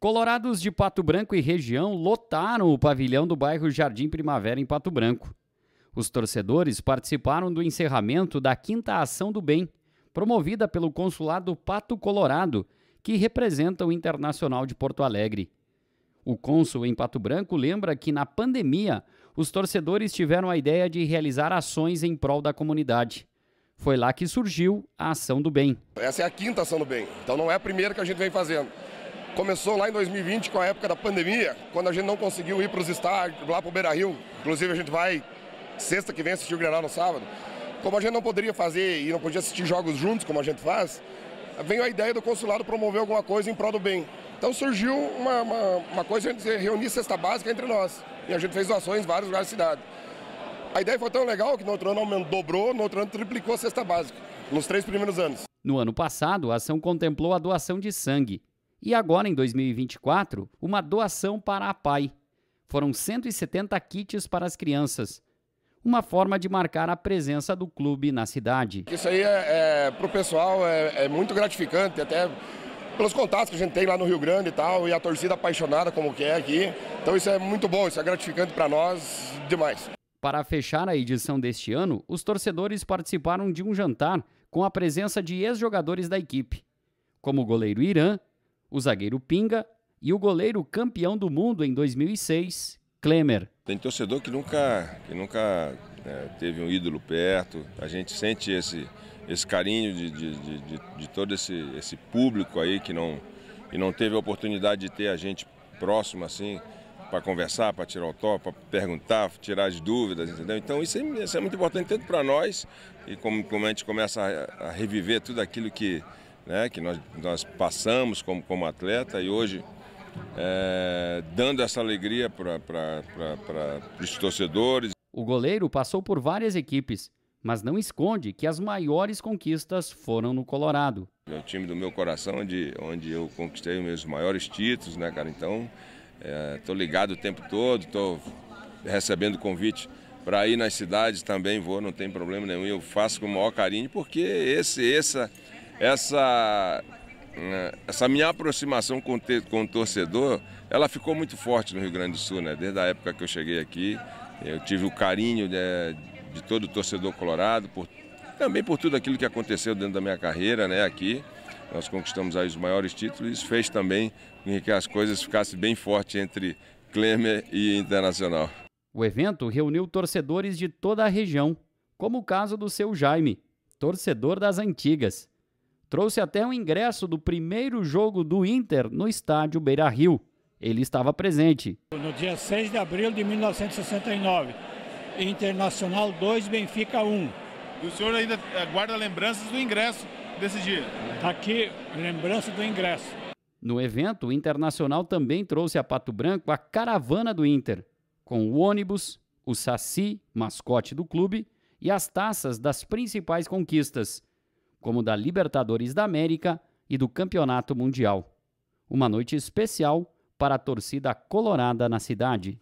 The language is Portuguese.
Colorados de Pato Branco e região lotaram o pavilhão do bairro Jardim Primavera em Pato Branco. Os torcedores participaram do encerramento da Quinta Ação do Bem, promovida pelo Consulado Pato Colorado, que representa o Internacional de Porto Alegre. O cônsul em Pato Branco lembra que na pandemia os torcedores tiveram a ideia de realizar ações em prol da comunidade. Foi lá que surgiu a Ação do Bem. Essa é a quinta Ação do Bem, então não é a primeira que a gente vem fazendo. Começou lá em 2020, com a época da pandemia, quando a gente não conseguiu ir para os estádios, lá para o Beira Rio. Inclusive, a gente vai sexta que vem assistir o Grenal no sábado. Como a gente não poderia fazer e não podia assistir jogos juntos, como a gente faz, veio a ideia do consulado promover alguma coisa em prol do bem. Então surgiu uma, uma, uma coisa, a gente reunir cesta básica entre nós. E a gente fez doações em vários lugares da cidade. A ideia foi tão legal que no outro ano dobrou, no outro ano triplicou a cesta básica, nos três primeiros anos. No ano passado, a ação contemplou a doação de sangue, e agora em 2024, uma doação para a PAI. Foram 170 kits para as crianças. Uma forma de marcar a presença do clube na cidade. Isso aí é, é para o pessoal é, é muito gratificante, até pelos contatos que a gente tem lá no Rio Grande e tal, e a torcida apaixonada como que é aqui. Então isso é muito bom, isso é gratificante para nós demais. Para fechar a edição deste ano, os torcedores participaram de um jantar com a presença de ex-jogadores da equipe, como o goleiro Irã, o zagueiro Pinga e o goleiro campeão do mundo em 2006, Klemer. Tem torcedor que nunca, que nunca é, teve um ídolo perto. A gente sente esse, esse carinho de, de, de, de todo esse, esse público aí que não, que não teve a oportunidade de ter a gente próximo assim para conversar, para tirar o topo, para perguntar, tirar as dúvidas, entendeu? Então isso é, isso é muito importante tanto para nós e como, como a gente começa a, a reviver tudo aquilo que né, que nós, nós passamos como, como atleta e hoje é, dando essa alegria para os torcedores. O goleiro passou por várias equipes, mas não esconde que as maiores conquistas foram no Colorado. É o time do meu coração, onde, onde eu conquistei os meus maiores títulos, né, cara? Então, estou é, ligado o tempo todo, estou recebendo convite para ir nas cidades também, vou, não tem problema nenhum. Eu faço com o maior carinho, porque esse, essa essa, eh, essa minha aproximação com, te, com o torcedor, ela ficou muito forte no Rio Grande do Sul, né? Desde a época que eu cheguei aqui, eu tive o carinho de, né, de todo o torcedor colorado, por, também por tudo aquilo que aconteceu dentro da minha carreira, né? Aqui, nós conquistamos aí os maiores títulos, isso fez também com que as coisas ficassem bem fortes entre Klemer e Internacional. O evento reuniu torcedores de toda a região, como o caso do seu Jaime, torcedor das antigas. Trouxe até um ingresso do primeiro jogo do Inter no estádio Beira Rio. Ele estava presente. No dia 6 de abril de 1969, Internacional 2, Benfica 1. E o senhor ainda eh, guarda lembranças do ingresso desse dia? Tá aqui, lembrança do ingresso. No evento, o Internacional também trouxe a Pato Branco a caravana do Inter, com o ônibus, o Saci, mascote do clube, e as taças das principais conquistas, como da Libertadores da América e do Campeonato Mundial. Uma noite especial para a torcida colorada na cidade.